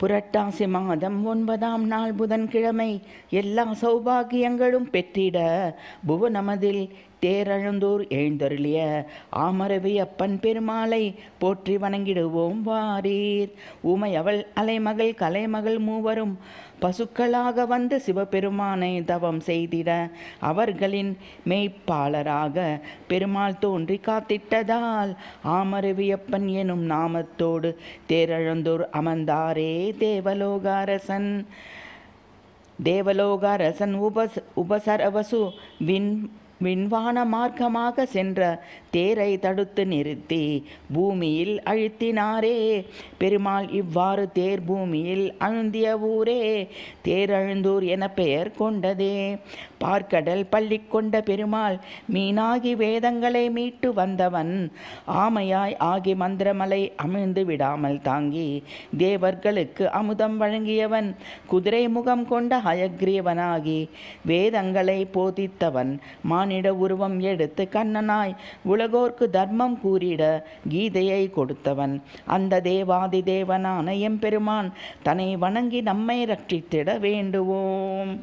புரட்டாசி மாதம் ஒன்பதாம் நாள் புதன்கிழமை எல்லா சௌபாகியங்களும் பெற்றிட புவனமதில் தேரழுந்தூர் எழுந்தருளிய ஆமரவி அப்பன் பெருமாளை போற்றி வணங்கிடுவோம் வாரீர் உமையவள் அலைமகள் கலைமகள் மூவரும் பசுக்களாக வந்து சிவபெருமானை தவம் செய்திட அவர்களின் மெய்ப்பாளராக பெருமாள் தோன்றி காத்திட்டதால் ஆமரவியப்பன் எனும் நாமத்தோடு தேரழந்தூர் அமர்ந்தாரே देवलो गारसन, देवलो गारसन, उबसार விண்வான மார்க்கமாக சென்ற தேரை தடுத்து நிறுத்தி பூமியில் அழுத்தினாரே பெருமாள் இவ்வாறு தேர் பூமியில் அழுந்திய ஊரே தேரழுந்தூர் என பெயர் கொண்டதே பார்க்கடல் பள்ளி கொண்ட பெருமாள் மீனாகி வேதங்களை மீட்டு வந்தவன் ஆமையாய் ஆகி மந்திரமலை அமிழ்ந்து விடாமல் தாங்கி தேவர்களுக்கு அமுதம் வழங்கியவன் குதிரை முகம் கொண்ட ஹயக்ரீவனாகி வேதங்களை போதித்தவன் மானிட உருவம் எடுத்து கண்ணனாய் உலகோர்க்கு தர்மம் கூறிட கீதையை கொடுத்தவன் அந்த தேவாதி தேவனான எம்பெருமான் தன்னை வணங்கி நம்மை ரட்சித்திட வேண்டுவோம்